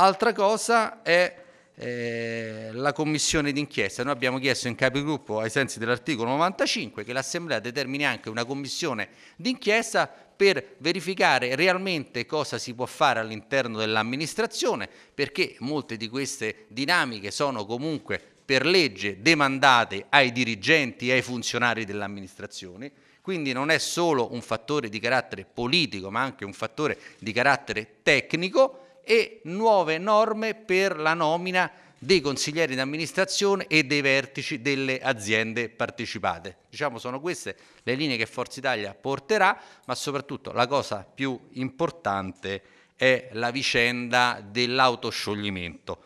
Altra cosa è eh, la commissione d'inchiesta. Noi abbiamo chiesto in capigruppo, ai sensi dell'articolo 95, che l'Assemblea determini anche una commissione d'inchiesta per verificare realmente cosa si può fare all'interno dell'amministrazione, perché molte di queste dinamiche sono comunque per legge demandate ai dirigenti e ai funzionari dell'amministrazione. Quindi non è solo un fattore di carattere politico, ma anche un fattore di carattere tecnico e nuove norme per la nomina dei consiglieri di amministrazione e dei vertici delle aziende partecipate. Diciamo sono queste le linee che Forza Italia porterà, ma soprattutto la cosa più importante è la vicenda dell'autoscioglimento.